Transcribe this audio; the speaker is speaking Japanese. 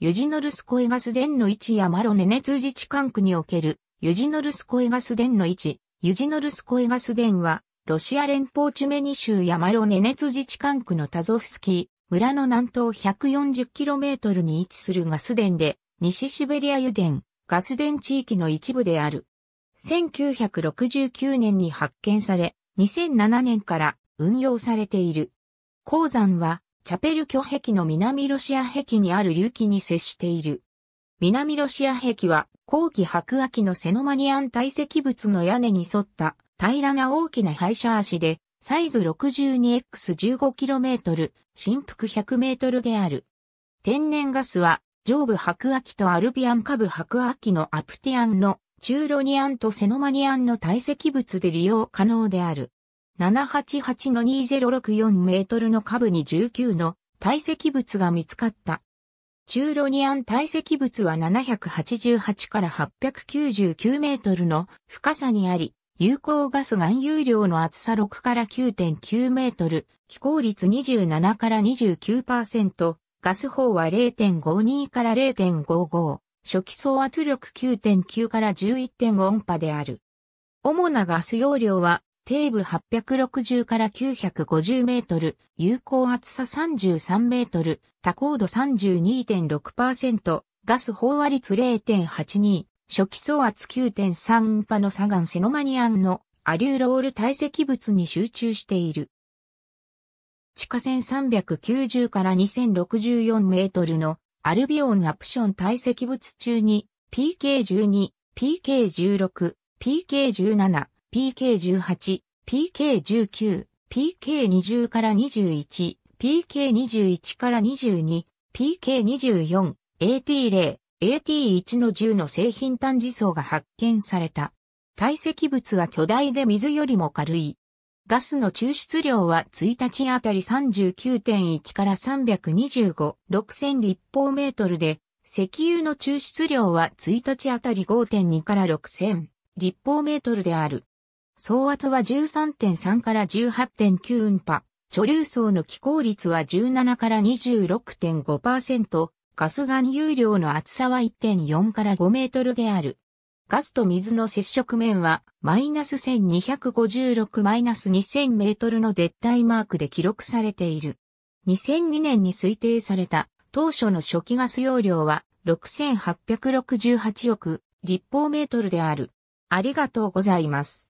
ユジノルスコエガス電の位置やマロネネツ自治管区におけるユジノルスコエガス電の位置、ユジノルスコエガス電は、ロシア連邦チュメニ州やマロネネツ自治管区のタゾフスキー、村の南東 140km に位置するガス電で、西シベリア油田、ガス電地域の一部である。1969年に発見され、2007年から運用されている。鉱山はチャペル巨壁の南ロシア壁にある隆起に接している。南ロシア壁は後期白亜紀のセノマニアン堆積物の屋根に沿った平らな大きな廃車足でサイズ 62x15km、深幅 100m である。天然ガスは上部白亜紀とアルビアン下部白亜紀のアプティアンの中ロニアンとセノマニアンの堆積物で利用可能である。788の2064メートルの下部に19の堆積物が見つかった。中ロニアン堆積物は788から899メートルの深さにあり、有効ガス含有量の厚さ6から9.9メートル、気候率27から29%、ガス法は0.52から0.55、初期層圧力9.9から11.5音波である。主なガス容量は底部860から950メートル、有効厚さ33メートル、多高度32.6%、ガス飽和率0.82、初期層圧9.3波の砂岩セノマニアンのアリューロール堆積物に集中している。地下線3 9 0から2064メートルのアルビオンアプション堆積物中に PK12、PK16、PK17、PK18、PK19、PK20 から21、PK21 から22、PK24、AT0、AT1 の10の製品単磁層が発見された。堆積物は巨大で水よりも軽い。ガスの抽出量は1日あたり39.1から325、6000立方メートルで、石油の抽出量は1日あたり5.2から6000立方メートルである。総圧は13.3から18.9運波、貯留層の気候率は17から26.5%、ガス含有量の厚さは1.4から5メートルである。ガスと水の接触面は、マイナス1256マイナス2000メートルの絶対マークで記録されている。2002年に推定された当初の初期ガス容量は6868億立方メートルである。ありがとうございます。